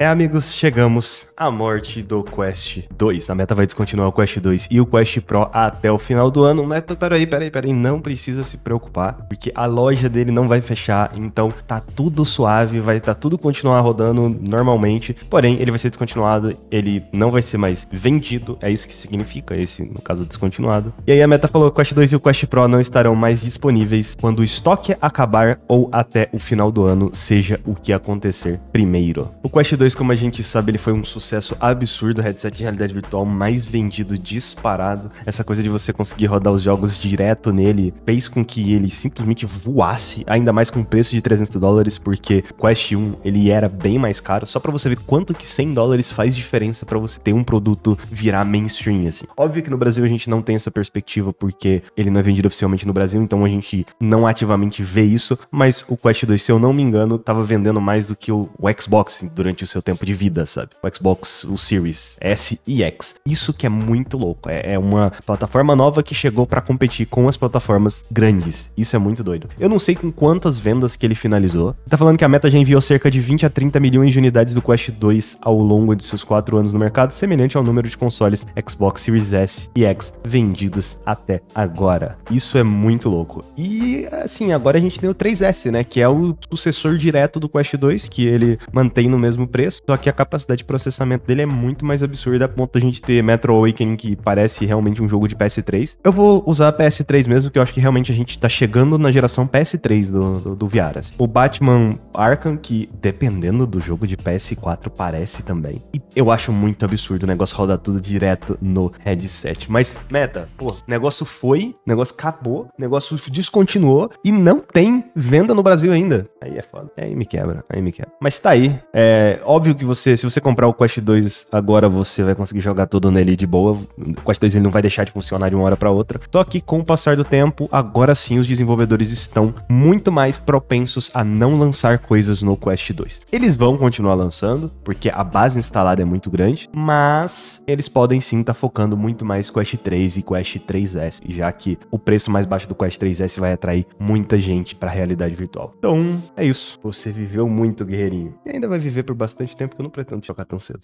É, amigos, chegamos à morte do Quest 2. A meta vai descontinuar o Quest 2 e o Quest Pro até o final do ano. Mas peraí, peraí, peraí, não precisa se preocupar, porque a loja dele não vai fechar, então tá tudo suave, vai tá tudo continuar rodando normalmente. Porém, ele vai ser descontinuado, ele não vai ser mais vendido, é isso que significa esse, no caso, descontinuado. E aí a meta falou: o Quest 2 e o Quest Pro não estarão mais disponíveis quando o estoque acabar ou até o final do ano, seja o que acontecer primeiro. O Quest 2 2, como a gente sabe, ele foi um sucesso absurdo, headset de realidade virtual mais vendido disparado. Essa coisa de você conseguir rodar os jogos direto nele fez com que ele simplesmente voasse, ainda mais com o preço de 300 dólares, porque Quest 1 ele era bem mais caro, só para você ver quanto que 100 dólares faz diferença para você ter um produto virar mainstream, assim. Óbvio que no Brasil a gente não tem essa perspectiva, porque ele não é vendido oficialmente no Brasil, então a gente não ativamente vê isso, mas o Quest 2, se eu não me engano, tava vendendo mais do que o, o Xbox durante o seu seu tempo de vida, sabe? O Xbox, o Series S e X. Isso que é muito louco. É, é uma plataforma nova que chegou para competir com as plataformas grandes. Isso é muito doido. Eu não sei com quantas vendas que ele finalizou. Tá falando que a Meta já enviou cerca de 20 a 30 milhões de unidades do Quest 2 ao longo de seus quatro anos no mercado, semelhante ao número de consoles Xbox Series S e X vendidos até agora. Isso é muito louco. E assim, agora a gente tem o 3S, né, que é o sucessor direto do Quest 2, que ele mantém no mesmo preço preço, só que a capacidade de processamento dele é muito mais absurda a ponto da gente ter Metro Awakening que parece realmente um jogo de PS3. Eu vou usar PS3 mesmo, que eu acho que realmente a gente tá chegando na geração PS3 do, do, do O Batman Arkham, que dependendo do jogo de PS4 parece também. E eu acho muito absurdo o negócio rodar tudo direto no headset. Mas, meta, pô, negócio foi, negócio acabou, negócio descontinuou e não tem venda no Brasil ainda. Aí é foda. Aí me quebra, aí me quebra. Mas tá aí. É, óbvio que você, se você comprar o Quest 2 agora, você vai conseguir jogar tudo nele de boa. O Quest 2 ele não vai deixar de funcionar de uma hora para outra. Só que com o passar do tempo, agora sim os desenvolvedores estão muito mais propensos a não lançar coisas no Quest 2. Eles vão continuar lançando, porque a base instalada é muito grande, mas eles podem sim estar tá focando muito mais Quest 3 e Quest 3S, já que o preço mais baixo do Quest 3S vai atrair muita gente para a realidade virtual. Então, é isso. Você viveu muito, guerreirinho. E ainda vai viver por bastante bastante tempo que eu não pretendo tocar tão cedo.